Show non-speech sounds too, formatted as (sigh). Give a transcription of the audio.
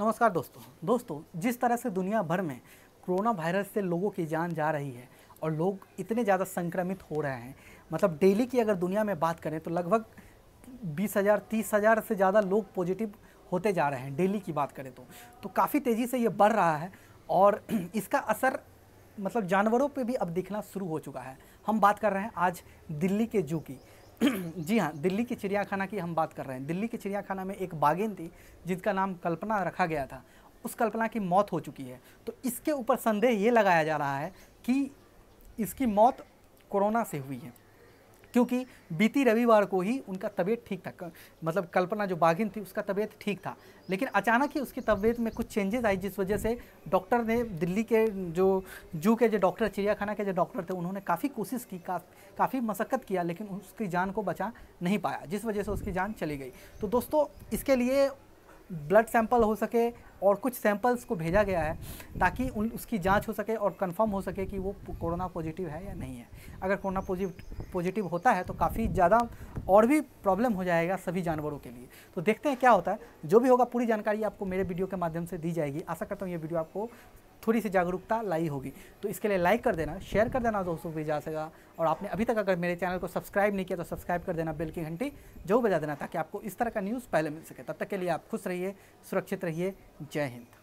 नमस्कार दोस्तों दोस्तों जिस तरह से दुनिया भर में कोरोना वायरस से लोगों की जान जा रही है और लोग इतने ज़्यादा संक्रमित हो रहे हैं मतलब डेली की अगर दुनिया में बात करें तो लगभग बीस हज़ार तीस हज़ार से ज़्यादा लोग पॉजिटिव होते जा रहे हैं डेली की बात करें तो तो काफ़ी तेज़ी से ये बढ़ रहा है और (clears throat) इसका असर मतलब जानवरों पर भी अब दिखना शुरू हो चुका है हम बात कर रहे हैं आज दिल्ली के जू की (clears throat) जी हाँ दिल्ली की चिड़ियाखाना की हम बात कर रहे हैं दिल्ली के चिड़ियाखाना में एक बागिन थी जिसका नाम कल्पना रखा गया था उस कल्पना की मौत हो चुकी है तो इसके ऊपर संदेह ये लगाया जा रहा है कि इसकी मौत कोरोना से हुई है क्योंकि बीती रविवार को ही उनका तबीयत ठीक था मतलब कल्पना जो बाघिन थी उसका तबीयत ठीक था लेकिन अचानक ही उसकी तबीयत में कुछ चेंजेस आई जिस वजह से डॉक्टर ने दिल्ली के जो जू के जो डॉक्टर चिड़ियाखाना के जो डॉक्टर थे उन्होंने काफ़ी कोशिश की का, काफ़ी मशक्क़त किया लेकिन उसकी जान को बचा नहीं पाया जिस वजह से उसकी जान चली गई तो दोस्तों इसके लिए ब्लड सैंपल हो सके और कुछ सैंपल्स को भेजा गया है ताकि उन उसकी जांच हो सके और कंफर्म हो सके कि वो कोरोना पॉजिटिव है या नहीं है अगर कोरोना पॉजिटिव होता है तो काफ़ी ज़्यादा और भी प्रॉब्लम हो जाएगा सभी जानवरों के लिए तो देखते हैं क्या होता है जो भी होगा पूरी जानकारी आपको मेरे वीडियो के माध्यम से दी जाएगी आशा करता हूँ ये वीडियो आपको थोड़ी सी जागरूकता लाई होगी तो इसके लिए लाइक कर देना शेयर कर देना दोस्तों भी जा सका और आपने अभी तक अगर मेरे चैनल को सब्सक्राइब नहीं किया तो सब्सक्राइब कर देना बेल की घंटी जो बजा देना ताकि आपको इस तरह का न्यूज़ पहले मिल सके तब तक के लिए आप खुश रहिए सुरक्षित रहिए जय हिंद